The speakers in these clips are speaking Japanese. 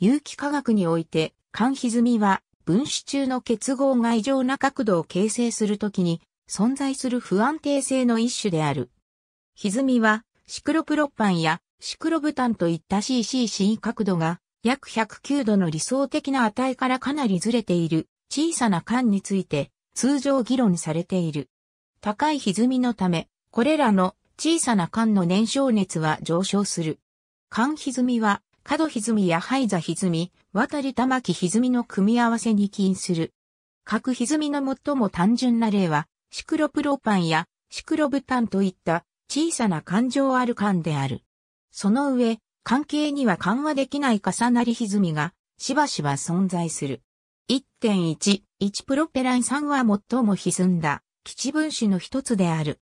有機化学において、間歪みは分子中の結合が異常な角度を形成するときに存在する不安定性の一種である。歪みはシクロプロパンやシクロブタンといった CCC 角度が約109度の理想的な値からかなりずれている小さな間について通常議論されている。高い歪みのため、これらの小さな間の燃焼熱は上昇する。間歪みは角歪みや灰座歪み、渡り玉木歪みの組み合わせに起因する。角歪みの最も単純な例は、シクロプロパンやシクロブタンといった小さな環状アルカンである。その上、関係には緩和できない重なり歪みがしばしば存在する。1.1、1プロペラン3は最も歪んだ基地分子の一つである。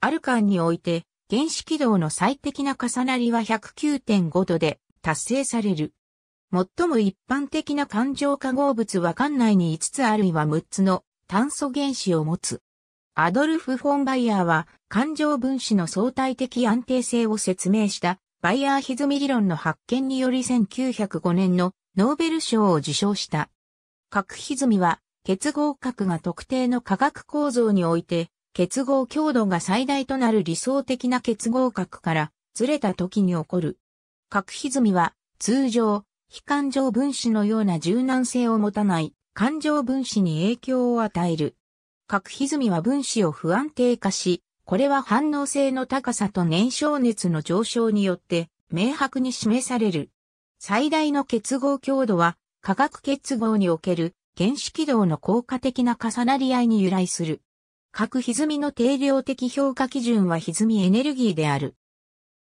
アルカンにおいて、原子軌道の最適な重なりは109.5度で、達成される。最も一般的な環状化合物は管内に5つあるいは6つの炭素原子を持つ。アドルフ・フォン・バイヤーは環状分子の相対的安定性を説明したバイヤー歪み理論の発見により1905年のノーベル賞を受賞した。核歪みは結合核が特定の化学構造において結合強度が最大となる理想的な結合核からずれた時に起こる核歪みは、通常、非感情分子のような柔軟性を持たない感情分子に影響を与える。核歪みは分子を不安定化し、これは反応性の高さと燃焼熱の上昇によって明白に示される。最大の結合強度は化学結合における原子軌道の効果的な重なり合いに由来する。核歪みの定量的評価基準は歪みエネルギーである。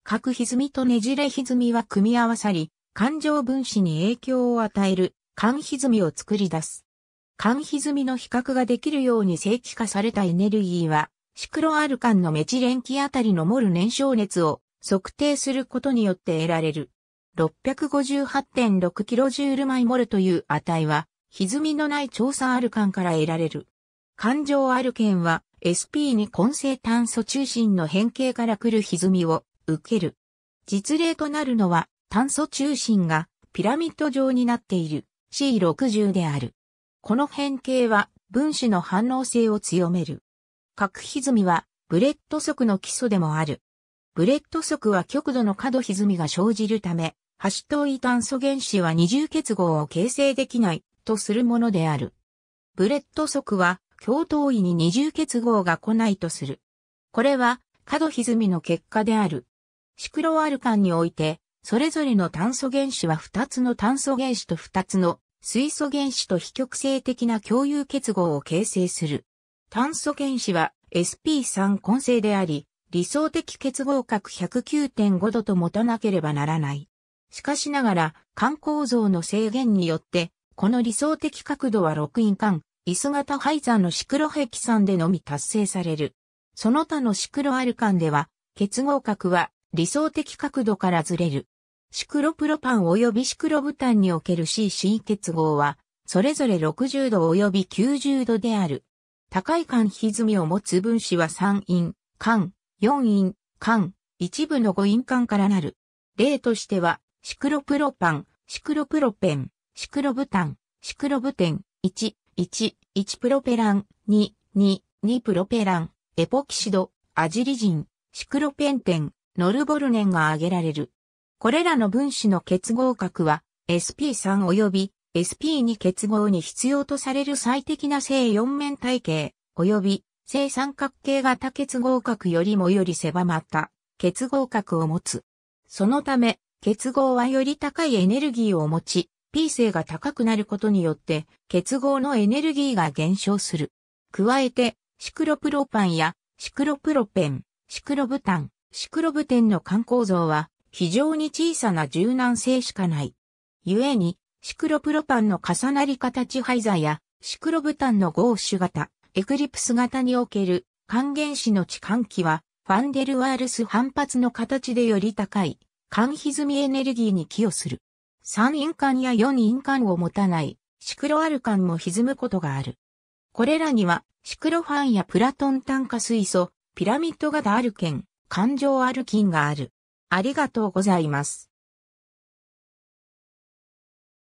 各歪みとねじれ歪みは組み合わさり、感情分子に影響を与える、間歪みを作り出す。間歪みの比較ができるように正規化されたエネルギーは、シクロアルカンのメチレン基あたりのモル燃焼熱を測定することによって得られる。658.6kJ イモルという値は、歪みのない調査アルカンから得られる。環状アルケンは、SP に根性炭素中心の変形から来る歪みを受ける。実例となるのは、炭素中心がピラミッド状になっている C60 である。この変形は分子の反応性を強める。核歪みはブレット速の基礎でもある。ブレット速は極度の角歪みが生じるため、端遠い炭素原子は二重結合を形成できないとするものである。ブレット速は共遠いに二重結合が来ないとする。これは角歪みの結果である。シクロアルカンにおいて、それぞれの炭素原子は2つの炭素原子と2つの水素原子と非極性的な共有結合を形成する。炭素原子は SP3 混成であり、理想的結合角109.5度と持たなければならない。しかしながら、環構造の制限によって、この理想的角度は6因間、イス型廃座のシクロヘキサンでのみ達成される。その他のシクロアルカンでは、結合角は理想的角度からずれる。シクロプロパン及びシクロブタンにおける CC 結合は、それぞれ60度及び90度である。高い間歪みを持つ分子は3陰、間、4陰、間、一部の5陰間からなる。例としては、シクロプロパン、シクロプロペン、シクロブタン、シクロブテン、1、1、1プロペラン、2、2、2プロペラン、エポキシド、アジリジン、シクロペンテン、ノルボルネンが挙げられる。これらの分子の結合核は SP3 及び SP2 結合に必要とされる最適な正四面体系及び正三角形型結合核よりもより狭まった結合核を持つ。そのため結合はより高いエネルギーを持ち P 性が高くなることによって結合のエネルギーが減少する。加えてシクロプロパンやシクロプロペン、シクロブタン、シクロブテンの観光像は非常に小さな柔軟性しかない。故に、シクロプロパンの重なり形廃座や、シクロブタンのゴーシュ型、エクリプス型における還元子の置換器は、ファンデルワールス反発の形でより高い、間歪みエネルギーに寄与する。3陰間や4陰間を持たない、シクロアル間も歪むことがある。これらには、シクロファンやプラトン炭化水素、ピラミッド型アルケン、感情ある金がある。ありがとうございます。